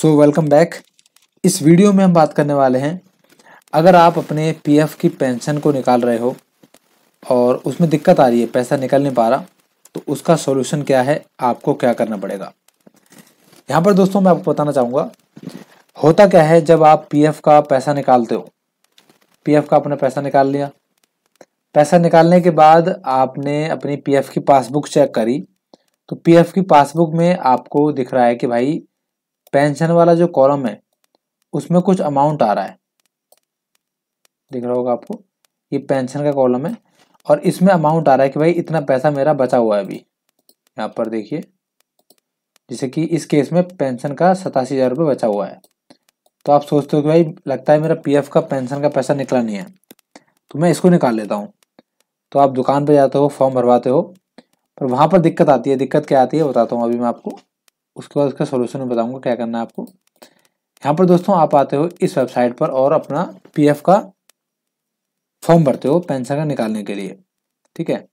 सो welcome back इस video में हम बात करने वाले हैं अगर आप अपने पीएफ की पेंशन को निकाल रहे हो और उसमें दिक्कत आ रही है पैसा निकल नहीं पा रहा तो उसका सॉल्यूशन क्या है आपको क्या करना पड़ेगा यहाँ पर दोस्तों मैं आपको बताना चाहूँगा होता क्या है जब आप पीएफ का पैसा निकालते हो पीएफ का आपने पैसा निकाल लिया पैसा निकालने के बाद आपने अपनी पी की पासबुक चेक करी तो पीएफ की पासबुक में आपको दिख रहा है कि भाई पेंशन वाला जो कॉलम है उसमें कुछ अमाउंट आ रहा है दिख रहा होगा आपको ये पेंशन का कॉलम है और इसमें अमाउंट आ रहा है कि भाई इतना पैसा मेरा बचा हुआ है अभी यहाँ पर देखिए जैसे कि इस केस में पेंशन का सतासी हज़ार रुपये बचा हुआ है तो आप सोचते हो कि भाई लगता है मेरा पीएफ का पेंशन का पैसा निकला नहीं है तो मैं इसको निकाल लेता हूँ तो आप दुकान पर जाते हो फॉर्म भरवाते हो पर वहाँ पर दिक्कत आती है दिक्कत क्या आती है बताता हूँ अभी मैं आपको उसके बाद उसका सोल्यूशन में बताऊँगा क्या करना है आपको यहाँ पर दोस्तों आप आते हो इस वेबसाइट पर और अपना पी का फॉर्म भरते हो पेंशन का निकालने के लिए ठीक है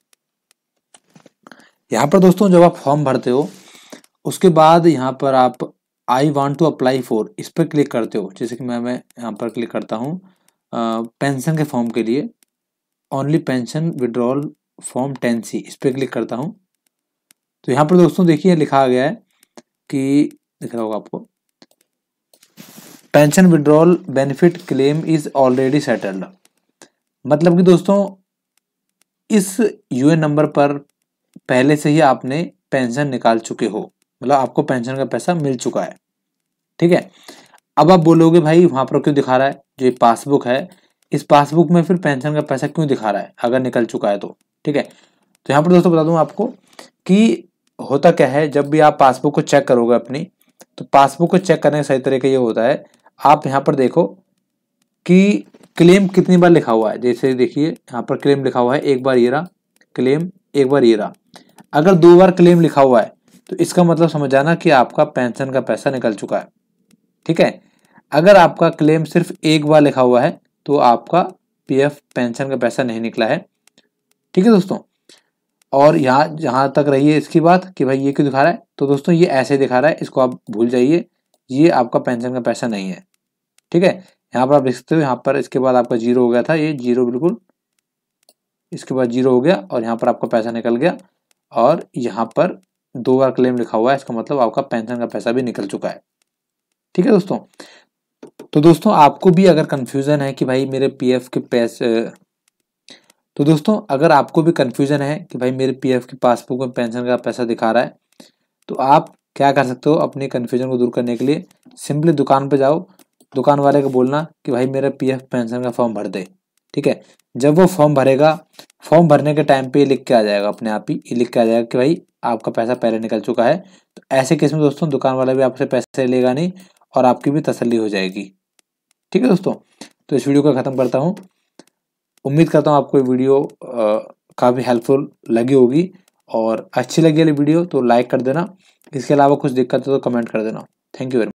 यहाँ पर दोस्तों जब आप फॉर्म भरते हो उसके बाद यहाँ पर आप I want to apply for इस पर क्लिक करते हो जैसे कि मैं मैं यहाँ पर क्लिक करता हूँ पेंशन के फॉर्म के लिए only pension withdrawal form ten C इस पर क्लिक करता हूँ तो यहाँ पर दोस्तों देखिए लिखा गया है कि दिख रहा होगा आपको pension withdrawal benefit claim is already settled मतलब कि दोस्तों इस यूएन नंबर पर पहले से ही आपने पेंशन निकाल चुके हो मतलब आपको पेंशन का पैसा मिल चुका है ठीक है अब आप बोलोगे भाई वहां पर क्यों दिखा रहा है जो ये पासबुक है इस पासबुक में फिर पेंशन का पैसा क्यों दिखा रहा है अगर निकल चुका है तो ठीक है तो यहाँ पर दोस्तों बता दूँ आपको कि होता क्या है जब भी आप पासबुक को चेक करोगे अपनी तो पासबुक को चेक करने का सही तरीका ये होता है आप यहाँ पर देखो कि क्लेम कितनी बार लिखा हुआ है जैसे देखिए यहाँ पर क्लेम लिखा हुआ है एक बार ये रहा क्लेम एक बार ये रहा अगर दो बार क्लेम लिखा हुआ है तो इसका मतलब समझ जाना कि आपका पेंशन का पैसा निकल चुका है ठीक है अगर आपका क्लेम सिर्फ एक बार लिखा हुआ है तो आपका पीएफ पेंशन का पैसा नहीं निकला है ठीक है दोस्तों और यहाँ जहाँ तक रही है इसकी बात कि भाई ये क्यों दिखा रहा है तो दोस्तों ये ऐसे दिखा रहा है इसको आप भूल जाइए ये आपका पेंशन का पैसा नहीं है ठीक है यहाँ पर आप देख सकते हो यहाँ पर इसके बाद आपका जीरो हो गया था ये जीरो बिल्कुल इसके बाद जीरो हो गया और यहाँ पर आपका पैसा निकल गया और यहाँ पर दो बार क्लेम लिखा हुआ है इसका मतलब आपका पेंशन का पैसा भी निकल चुका है ठीक है दोस्तों तो दोस्तों आपको भी अगर कन्फ्यूज़न है कि भाई मेरे पीएफ के पैसे तो दोस्तों अगर आपको भी कन्फ्यूजन है कि भाई मेरे पी की पासबुक में पेंशन का पैसा दिखा रहा है तो आप क्या कर सकते हो अपने कन्फ्यूजन को दूर करने के लिए सिंपली दुकान पर जाओ दुकान वाले को बोलना कि भाई मेरा पीएफ पेंशन का फॉर्म भर दे ठीक है जब वो फॉर्म भरेगा फॉर्म भरने के टाइम पे ये लिख के आ जाएगा अपने आप ही ये लिख के आ जाएगा कि भाई आपका पैसा पहले निकल चुका है तो ऐसे केस में दोस्तों दुकान वाला भी आपसे पैसे लेगा नहीं और आपकी भी तसली हो जाएगी ठीक है दोस्तों तो इस वीडियो को ख़त्म करता हूँ उम्मीद करता हूँ आपको ये वीडियो काफ़ी हेल्पफुल लगी होगी और अच्छी लगी वाली वीडियो तो लाइक कर देना इसके अलावा कुछ दिक्कत है तो कमेंट कर देना थैंक यू वेरी मच